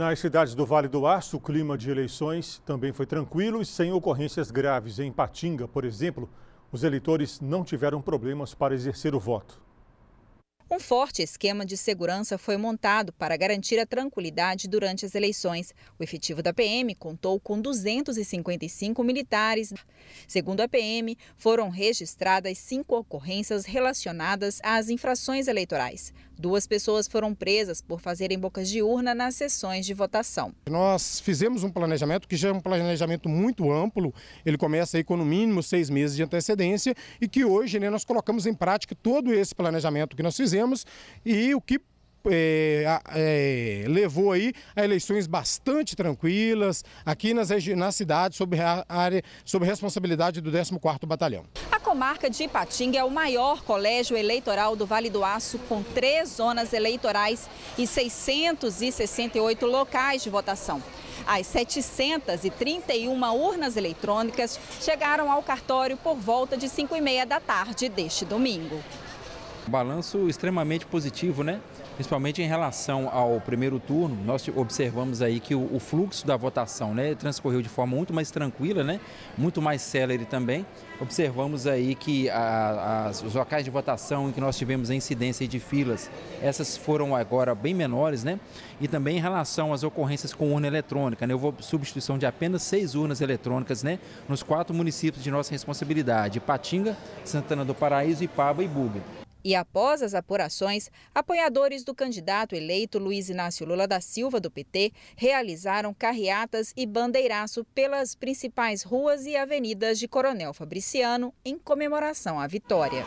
Nas cidades do Vale do Aço, o clima de eleições também foi tranquilo e sem ocorrências graves. Em Patinga, por exemplo, os eleitores não tiveram problemas para exercer o voto. Um forte esquema de segurança foi montado para garantir a tranquilidade durante as eleições. O efetivo da PM contou com 255 militares. Segundo a PM, foram registradas cinco ocorrências relacionadas às infrações eleitorais. Duas pessoas foram presas por fazerem bocas de urna nas sessões de votação. Nós fizemos um planejamento que já é um planejamento muito amplo, ele começa aí com no mínimo seis meses de antecedência e que hoje né, nós colocamos em prática todo esse planejamento que nós fizemos e o que é, é, levou aí a eleições bastante tranquilas aqui nas, nas cidades sob, a área, sob responsabilidade do 14º Batalhão comarca de Ipatinga é o maior colégio eleitoral do Vale do Aço, com três zonas eleitorais e 668 locais de votação. As 731 urnas eletrônicas chegaram ao cartório por volta de 5 e meia da tarde deste domingo. Balanço extremamente positivo, né? Principalmente em relação ao primeiro turno, nós observamos aí que o, fluxo da votação né, transcorreu de forma muito mais tranquila, né? muito mais célere também. Observamos aí que a, os locais de votação em que nós tivemos a incidência de filas, essas foram agora bem menores, né? E também em relação às ocorrências com urna eletrônica, né? Houve substituição de apenas seis urnas eletrônicas, né? Nos quatro municípios de nossa responsabilidade, Patinga, Santana do Paraíso, Ipaba e Búbia. E após as apurações, apoiadores do candidato eleito Luiz Inácio Lula da Silva, do PT, realizaram carreatas e bandeiraço pelas principais ruas e avenidas de Coronel Fabriciano em comemoração à vitória.